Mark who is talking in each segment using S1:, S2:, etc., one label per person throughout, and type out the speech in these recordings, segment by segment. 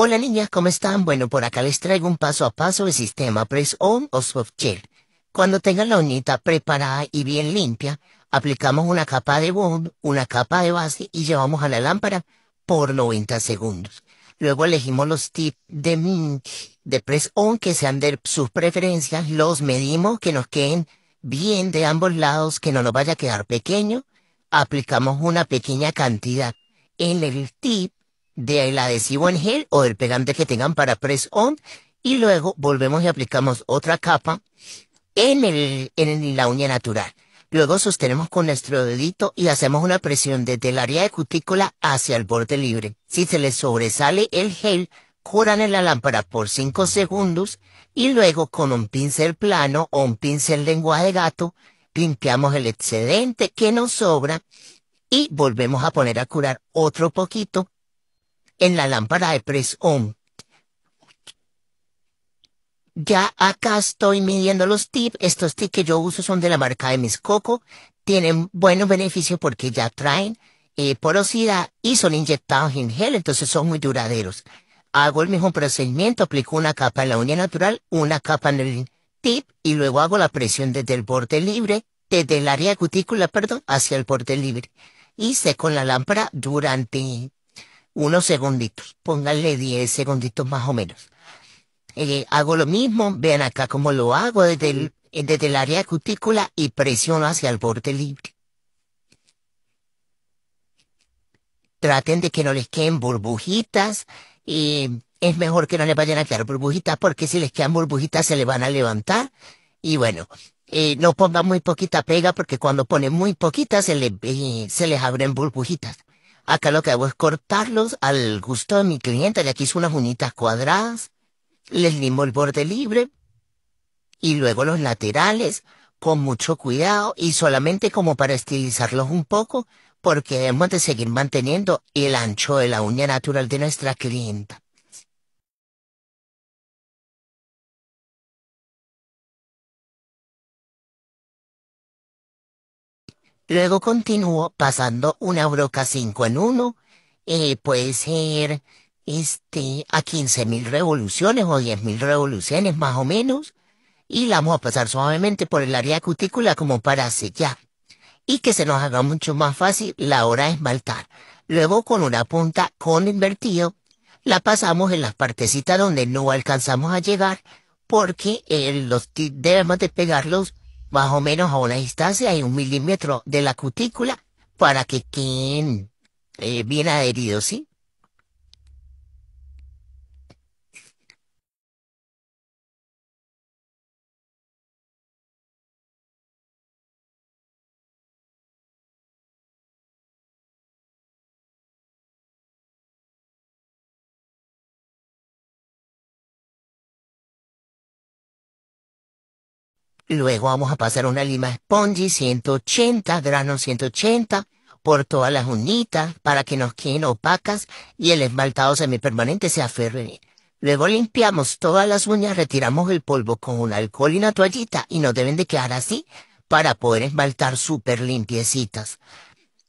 S1: Hola niñas, ¿cómo están? Bueno, por acá les traigo un paso a paso del sistema Press On o Soft Gel. Cuando tengan la uñita preparada y bien limpia, aplicamos una capa de bond, una capa de base y llevamos a la lámpara por 90 segundos. Luego elegimos los tips de, de press on que sean de sus preferencias, los medimos, que nos queden bien de ambos lados, que no nos vaya a quedar pequeño. Aplicamos una pequeña cantidad en el tip del adhesivo en gel o del pegante que tengan para press on y luego volvemos y aplicamos otra capa en, el, en la uña natural. Luego sostenemos con nuestro dedito y hacemos una presión desde el área de cutícula hacia el borde libre. Si se les sobresale el gel, curan en la lámpara por 5 segundos y luego con un pincel plano o un pincel lenguaje de gato limpiamos el excedente que nos sobra y volvemos a poner a curar otro poquito en la lámpara de presión. Ya acá estoy midiendo los tips. Estos tips que yo uso son de la marca de mis Coco. Tienen buenos beneficios porque ya traen eh, porosidad y son inyectados en gel, entonces son muy duraderos. Hago el mismo procedimiento, aplico una capa en la uña natural, una capa en el tip y luego hago la presión desde el borde libre, desde el área cutícula, perdón, hacia el borde libre. Y seco la lámpara durante unos segunditos, pónganle 10 segunditos más o menos. Eh, hago lo mismo, vean acá cómo lo hago desde el, eh, desde el área cutícula y presiono hacia el borde libre. Traten de que no les queden burbujitas y es mejor que no les vayan a quedar burbujitas porque si les quedan burbujitas se le van a levantar. Y bueno, eh, no pongan muy poquita pega porque cuando ponen muy poquita se, se les abren burbujitas. Acá lo que hago es cortarlos al gusto de mi cliente. Le son unas unitas cuadradas, les limo el borde libre y luego los laterales con mucho cuidado y solamente como para estilizarlos un poco porque hemos de seguir manteniendo el ancho de la uña natural de nuestra
S2: clienta. Luego continúo
S1: pasando una broca 5 en 1. puede ser este, a 15.000 revoluciones o 10.000 revoluciones más o menos. Y la vamos a pasar suavemente por el área cutícula como para sellar. Y que se nos haga mucho más fácil la hora de esmaltar. Luego con una punta con invertido la pasamos en las partecitas donde no alcanzamos a llegar porque eh, los debemos de pegarlos más o menos a una distancia de un milímetro de la cutícula para que queden eh, bien adheridos, ¿sí? Luego vamos a pasar una lima spongy 180 grano 180 por todas las uñitas para que nos queden opacas y el esmaltado semipermanente se aferre bien. Luego limpiamos todas las uñas, retiramos el polvo con un alcohol y una toallita y nos deben de quedar así para poder esmaltar súper limpiecitas.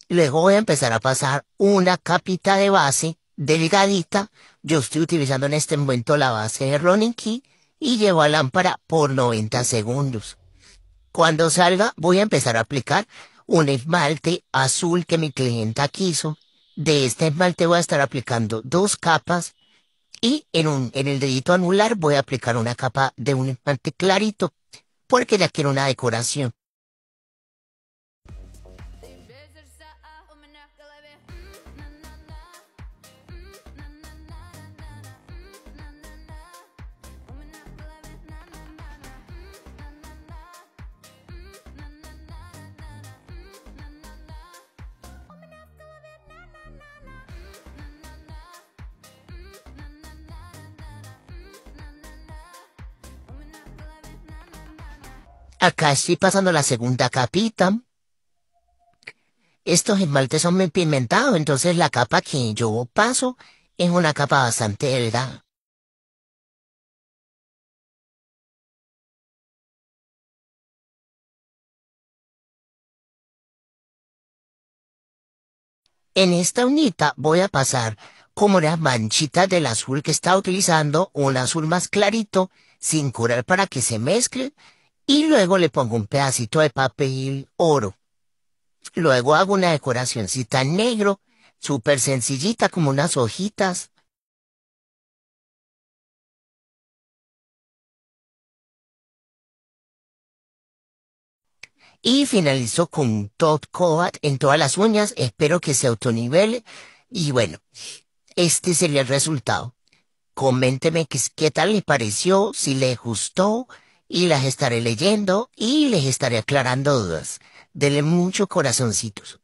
S1: Luego voy a empezar a pasar una capita de base delgadita. Yo estoy utilizando en este momento la base de Ronin Key y llevo a lámpara por 90 segundos. Cuando salga voy a empezar a aplicar un esmalte azul que mi clienta quiso. De este esmalte voy a estar aplicando dos capas y en, un, en el dedito anular voy a aplicar una capa de un esmalte clarito porque le quiero una decoración. Acá estoy pasando la segunda capita. Estos esmaltes son muy pigmentados, entonces la capa que yo paso es una capa
S2: bastante delgada.
S1: En esta unita voy a pasar como la manchita del azul que está utilizando, un azul más clarito, sin curar para que se mezcle y luego le pongo un pedacito de papel oro. Luego hago una decoracioncita negro, súper sencillita como unas hojitas. Y finalizo con un top coat en todas las uñas, espero que se autonivele. Y bueno, este sería el resultado. Coménteme qué, qué tal le pareció, si le gustó y las estaré leyendo y les estaré aclarando dudas. Denle mucho corazoncitos.